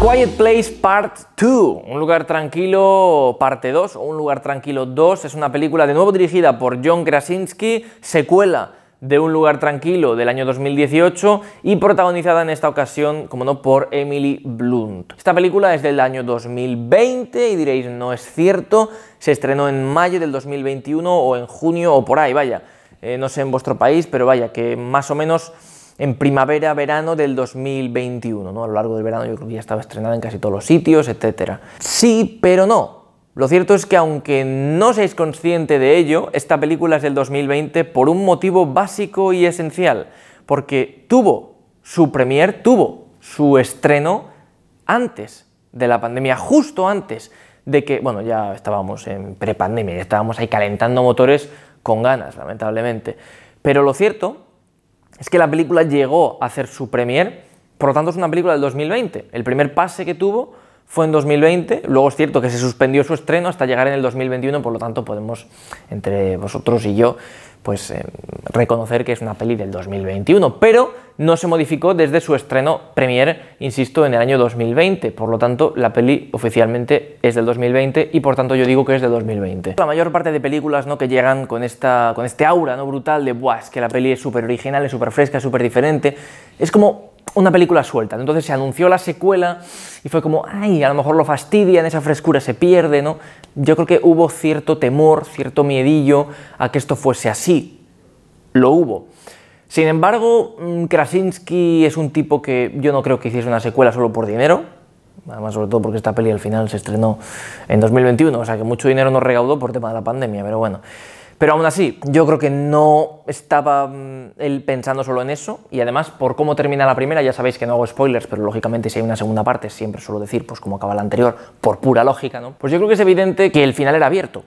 Quiet Place Part 2, Un lugar tranquilo, parte 2, o Un lugar tranquilo 2, es una película de nuevo dirigida por John Krasinski, secuela de Un lugar tranquilo del año 2018 y protagonizada en esta ocasión, como no, por Emily Blunt. Esta película es del año 2020 y diréis, no es cierto, se estrenó en mayo del 2021 o en junio o por ahí, vaya, eh, no sé en vuestro país, pero vaya, que más o menos en primavera-verano del 2021, ¿no? A lo largo del verano yo creo que ya estaba estrenada en casi todos los sitios, etc. Sí, pero no. Lo cierto es que aunque no seáis consciente de ello, esta película es del 2020 por un motivo básico y esencial, porque tuvo su premier, tuvo su estreno antes de la pandemia, justo antes de que, bueno, ya estábamos en prepandemia, estábamos ahí calentando motores con ganas, lamentablemente. Pero lo cierto es que la película llegó a hacer su premier, por lo tanto es una película del 2020. El primer pase que tuvo fue en 2020, luego es cierto que se suspendió su estreno hasta llegar en el 2021, por lo tanto podemos, entre vosotros y yo, pues eh, reconocer que es una peli del 2021, pero no se modificó desde su estreno premier, insisto, en el año 2020, por lo tanto la peli oficialmente es del 2020 y por tanto yo digo que es de 2020. La mayor parte de películas ¿no? que llegan con, esta, con este aura ¿no? brutal de, Buah, que la peli es súper original, es súper fresca, súper diferente, es como una película suelta. Entonces se anunció la secuela y fue como, ay, a lo mejor lo fastidian, esa frescura se pierde, ¿no? Yo creo que hubo cierto temor, cierto miedillo a que esto fuese así. Lo hubo. Sin embargo, mm, Krasinski es un tipo que yo no creo que hiciese una secuela solo por dinero. Además, sobre todo porque esta peli al final se estrenó en 2021, o sea que mucho dinero no regaudó por tema de la pandemia, pero bueno. Pero aún así, yo creo que no estaba mm, él pensando solo en eso. Y además, por cómo termina la primera, ya sabéis que no hago spoilers, pero lógicamente si hay una segunda parte, siempre suelo decir pues como acaba la anterior, por pura lógica, ¿no? Pues yo creo que es evidente que el final era abierto.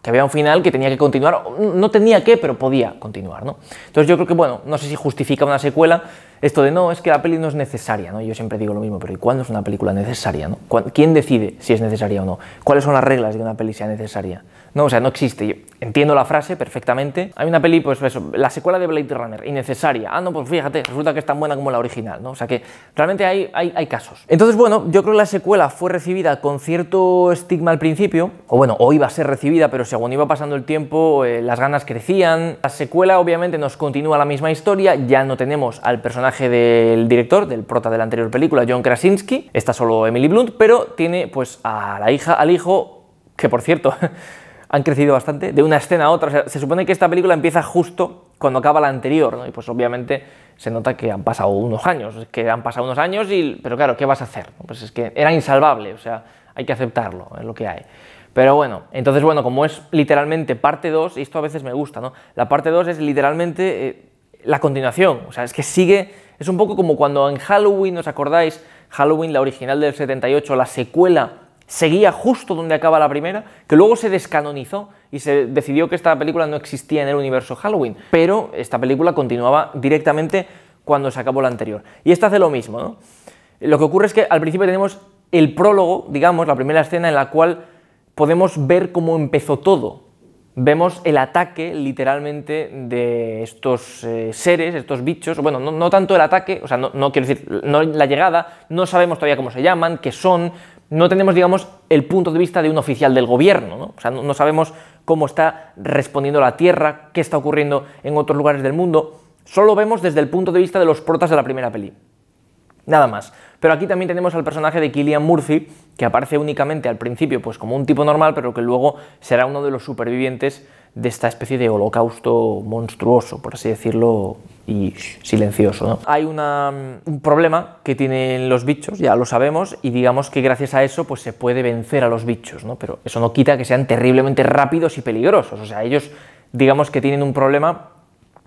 Que había un final que tenía que continuar, no tenía que, pero podía continuar, ¿no? Entonces yo creo que, bueno, no sé si justifica una secuela, esto de no, es que la peli no es necesaria, ¿no? Yo siempre digo lo mismo, pero ¿y cuándo es una película necesaria, ¿Quién decide si es necesaria o no? ¿Cuáles son las reglas de que una peli sea necesaria? No, o sea, no existe. entiendo la frase perfectamente. Hay una peli, pues eso, la secuela de Blade Runner, innecesaria. Ah, no, pues fíjate, resulta que es tan buena como la original, ¿no? O sea que realmente hay, hay, casos. Entonces, bueno, yo creo que la secuela fue recibida con cierto estigma al principio, o bueno, o iba a ser recibida, pero según iba pasando el tiempo, eh, las ganas crecían. La secuela, obviamente, nos continúa la misma historia, ya no tenemos al personaje del director, del prota de la anterior película, John Krasinski. Está solo Emily Blunt, pero tiene pues a la hija, al hijo, que por cierto han crecido bastante, de una escena a otra. se supone que esta película empieza justo cuando acaba la anterior, ¿no? Y pues obviamente se nota que han pasado unos años, que han pasado unos años y... Pero claro, ¿qué vas a hacer? Pues es que era insalvable, o sea, hay que aceptarlo, es lo que hay. Pero bueno, entonces bueno, como es literalmente parte 2, y esto a veces me gusta, ¿no? La parte 2 es literalmente... Eh, la continuación. O sea, es que sigue, es un poco como cuando en Halloween, ¿os acordáis? Halloween, la original del 78, la secuela, seguía justo donde acaba la primera, que luego se descanonizó y se decidió que esta película no existía en el universo Halloween, pero esta película continuaba directamente cuando se acabó la anterior. Y esta hace lo mismo, ¿no? Lo que ocurre es que al principio tenemos el prólogo, digamos, la primera escena en la cual podemos ver cómo empezó todo, vemos el ataque literalmente de estos eh, seres, estos bichos, bueno, no, tanto el ataque, o sea, no, quiero decir, la llegada, no sabemos todavía cómo se llaman, qué son, no tenemos, digamos, el punto de vista de un oficial del gobierno, ¿no? o sea, no, sabemos cómo está respondiendo la Tierra, qué está ocurriendo en otros lugares del mundo, solo vemos desde el punto de vista de los protas de la primera peli. Nada más. Pero aquí también tenemos al personaje de Killian Murphy, que aparece únicamente al principio pues como un tipo normal, pero que luego será uno de los supervivientes de esta especie de holocausto monstruoso, por así decirlo, y silencioso. Hay mm, un problema que tienen los bichos, ya lo sabemos, y digamos que gracias a eso pues, se puede vencer a los bichos, ¿no? pero eso no quita que sean terriblemente rápidos y peligrosos. O sea, ellos digamos que tienen un problema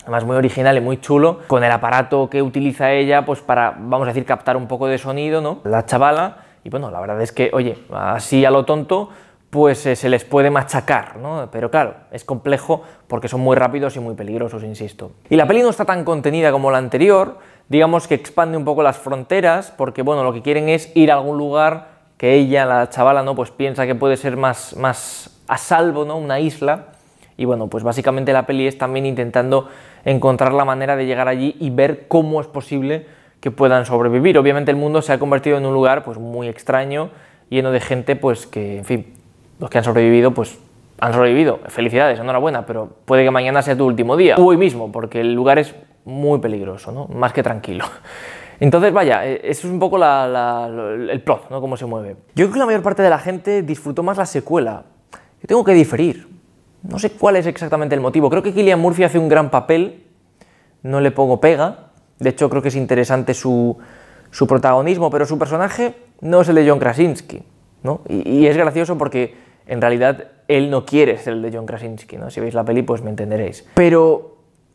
además muy original y muy chulo, con el aparato que utiliza ella, pues para, vamos a decir, captar un poco de sonido, ¿no? La chavala, y bueno, la verdad es que, oye, así a lo tonto, pues eh, se les puede machacar, ¿no? Pero claro, es complejo porque son muy rápidos y muy peligrosos, insisto. Y la peli no está tan contenida como la anterior, digamos que expande un poco las fronteras, porque bueno, lo que quieren es ir a algún lugar que ella, la chavala, ¿no? Pues piensa que puede ser más, más a salvo, ¿no? Una isla. Y bueno, pues básicamente la peli es también intentando encontrar la manera de llegar allí y ver cómo es posible que puedan sobrevivir. Obviamente el mundo se ha convertido en un lugar pues muy extraño, lleno de gente pues que, en fin, los que han sobrevivido pues han sobrevivido. Felicidades, enhorabuena, pero puede que mañana sea tu último día hoy mismo, porque el lugar es muy peligroso, ¿no? Más que tranquilo. Entonces, vaya, eh, eso es un poco el plot, ¿no? Cómo se mueve. Yo creo que la mayor parte de la gente disfrutó más la secuela. Yo tengo que diferir. No sé cuál es exactamente el motivo. Creo que Killian Murphy hace un gran papel, no le pongo pega. De hecho, creo que es interesante su, protagonismo, pero su personaje no es el de John Krasinski. ¿no? Y, es gracioso porque en realidad él no quiere ser el de John Krasinski. ¿no? Si veis la peli, pues me entenderéis. Pero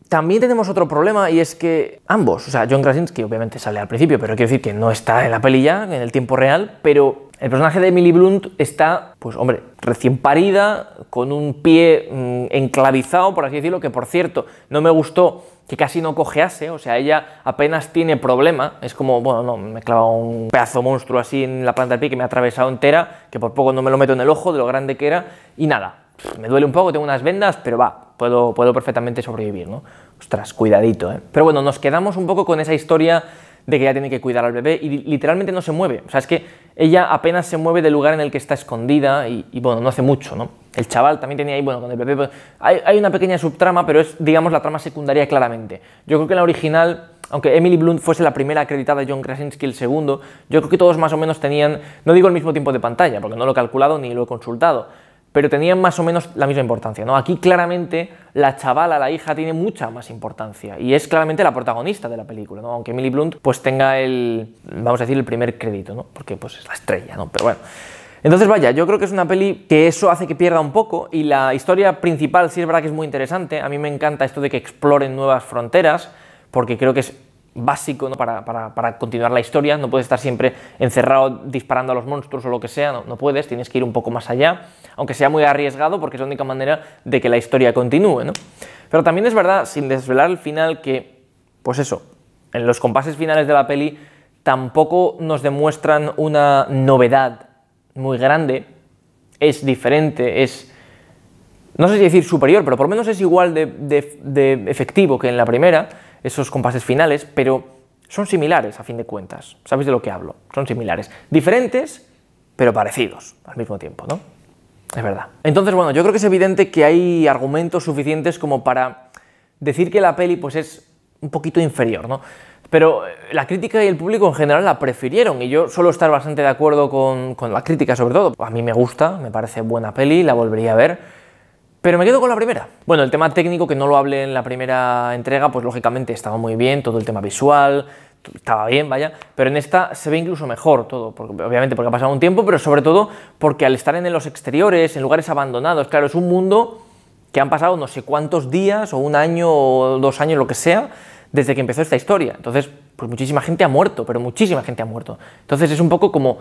también tenemos otro problema y es que ambos, o sea, John Krasinski obviamente sale al principio, pero quiero decir que no está en la peli ya, en el tiempo real, pero el personaje de Emily Blunt está, pues hombre, recién parida, con un pie mm, enclavizado, por así decirlo, que por cierto, no me gustó que casi no cojease, o sea, ella apenas tiene problema, es como, bueno, no, me he clavado un pedazo monstruo así en la planta del pie que me ha atravesado entera, que por poco no me lo meto en el ojo de lo grande que era, y nada, me duele un poco, tengo unas vendas, pero va, puedo, perfectamente sobrevivir, ¿no? Ostras, cuidadito, ¿eh? Pero bueno, nos quedamos un poco con esa historia de que ella tiene que cuidar al bebé y literalmente no se mueve. O sea, es que ella apenas se mueve del lugar en el que está escondida y, bueno, no hace mucho, ¿no? El chaval también tenía ahí, bueno, con el bebé pues, hay, una pequeña subtrama, pero es, digamos, la trama secundaria claramente. Yo creo que la original, aunque Emily Blunt fuese la primera acreditada John Krasinski el segundo, yo creo que todos más o menos tenían, no digo el mismo tiempo de pantalla, porque no lo he calculado ni lo he consultado, pero tenían más o menos la misma importancia. ¿no? Aquí claramente la chavala, la hija, tiene mucha más importancia y es claramente la protagonista de la película, ¿no? aunque Emily Blunt pues tenga el, vamos a decir, el primer crédito, ¿no? porque pues es la estrella, ¿no? pero bueno. Entonces, vaya, yo creo que es una peli que eso hace que pierda un poco y la historia principal sí es verdad que es muy interesante. A mí me encanta esto de que exploren nuevas fronteras, porque creo que es básico para, continuar la historia. No puedes estar siempre encerrado disparando a los monstruos o lo que sea, no puedes, tienes que ir un poco más allá aunque sea muy arriesgado porque es la única manera de que la historia continúe, ¿no? Pero también es verdad, sin desvelar al final, que, pues eso, en los compases finales de la peli tampoco nos demuestran una novedad muy grande, es diferente, es, no sé si decir superior, pero por lo menos es igual de, de efectivo que en la primera, esos compases finales, pero son similares a fin de cuentas. ¿Sabéis de lo que hablo? Son similares. Diferentes, pero parecidos al mismo tiempo, ¿no? Es verdad. Entonces, bueno, yo creo que es evidente que hay argumentos suficientes como para decir que la peli pues es un poquito inferior, ¿no? Pero eh, la crítica y el público en general la prefirieron y yo suelo estar bastante de acuerdo con, la crítica sobre todo. A mí me gusta, me parece buena peli, la volvería a ver, pero me quedo con la primera. Bueno, el tema técnico, que no lo hablé en la primera entrega, pues lógicamente estaba muy bien, todo el tema visual, estaba bien, vaya, pero en esta se ve incluso mejor todo, obviamente porque ha pasado un tiempo, pero sobre todo porque al estar en los exteriores, en lugares abandonados, claro, es un mundo que han pasado no sé cuántos días o un año o dos años, lo que sea, desde que empezó esta historia. Entonces, pues muchísima gente ha muerto, pero muchísima gente ha muerto. Entonces es un poco como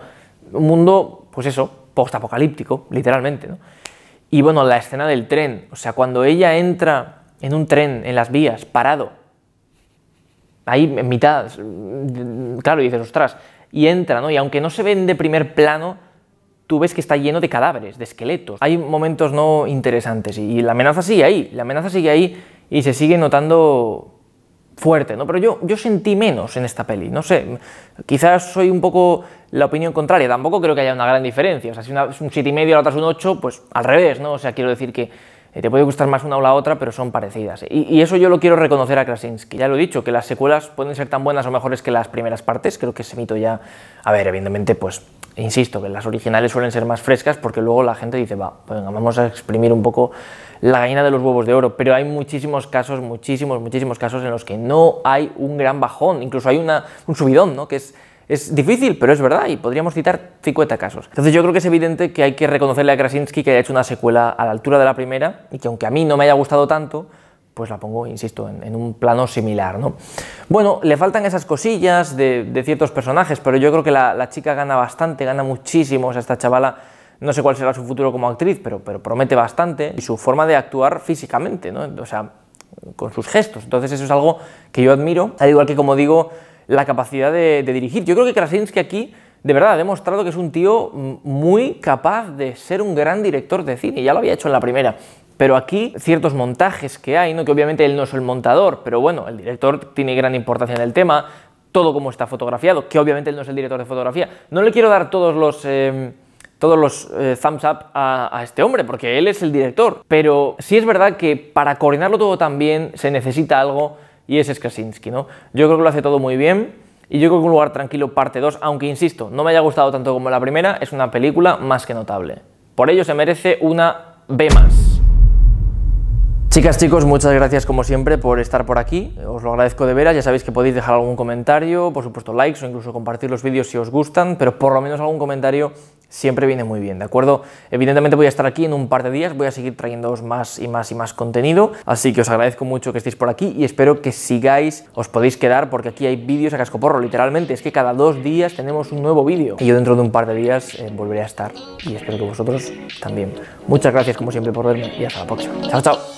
un mundo, pues eso, post-apocalíptico, literalmente. Y bueno, la escena del tren, o sea, cuando ella entra en un tren, en las vías, parado, ahí en mitad, claro, dices, ostras, y entra, ¿no? Y aunque no se ven de primer plano, tú ves que está lleno de cadáveres, de esqueletos. Hay momentos no interesantes y, la amenaza sigue ahí, la amenaza sigue ahí y se sigue notando fuerte, ¿no? Pero yo, yo sentí menos en esta peli, no sé, quizás soy un poco la opinión contraria, tampoco creo que haya una gran diferencia, o sea, si una, es un 7,5 y la otra es un 8, pues al revés, ¿no? O sea, quiero decir que eh, te puede gustar más una o la otra, pero son parecidas. Y, eso yo lo quiero reconocer a Krasinski. Ya lo he dicho, que las secuelas pueden ser tan buenas o mejores que las primeras partes. Creo que ese mito ya. A ver, evidentemente, pues insisto, que las originales suelen ser más frescas porque luego la gente dice, va, pues venga, vamos a exprimir un poco la gallina de los huevos de oro. Pero hay muchísimos casos, muchísimos, muchísimos casos en los que no hay un gran bajón. Incluso hay un subidón, ¿no? Que es es difícil, pero es verdad, y podríamos citar 50 casos. Entonces yo creo que es evidente que hay que reconocerle a Krasinski que haya hecho una secuela a la altura de la primera, y que aunque a mí no me haya gustado tanto, pues la pongo, insisto, en, un plano similar, ¿no? Bueno, le faltan esas cosillas de, ciertos personajes, pero yo creo que la, chica gana bastante, gana muchísimo, o sea, esta chavala no sé cuál será su futuro como actriz, pero, pero promete bastante, y su forma de actuar físicamente, ¿no? O sea, con sus gestos, entonces eso es algo que yo admiro, al igual que como digo, la capacidad de, dirigir. Yo creo que Krasinski aquí de verdad ha demostrado que es un tío muy capaz de ser un gran director de cine, ya lo había hecho en la primera. Pero aquí ciertos montajes que hay, ¿no? que obviamente él no es el montador, pero bueno, el director tiene gran importancia en el tema, todo como está fotografiado, que obviamente él no es el director de fotografía. No le quiero dar todos los... Em, todos los eh, thumbs up a, a, este hombre, porque él es el director. Pero sí es verdad que para coordinarlo todo también se necesita algo y ese es Krasinski, ¿no? Yo creo que lo hace todo muy bien y yo creo que Un lugar tranquilo parte 2, aunque insisto, no me haya gustado tanto como la primera, es una película más que notable. Por ello se merece una B+. Chicas, chicos, muchas gracias como siempre por estar por aquí, os lo agradezco de veras, ya sabéis que podéis dejar algún comentario, por supuesto likes o incluso compartir los vídeos si os gustan, pero por lo menos algún comentario siempre viene muy bien, ¿de acuerdo? Evidentemente voy a estar aquí en un par de días, voy a seguir trayéndoos más y más y más contenido, así que os agradezco mucho que estéis por aquí y espero que sigáis, os podéis quedar porque aquí hay vídeos a cascoporro, literalmente, es que cada dos días tenemos un nuevo vídeo y yo dentro de un par de días eh, volveré a estar y espero que vosotros también. Muchas gracias como siempre por verme y hasta la próxima. Chao, chao.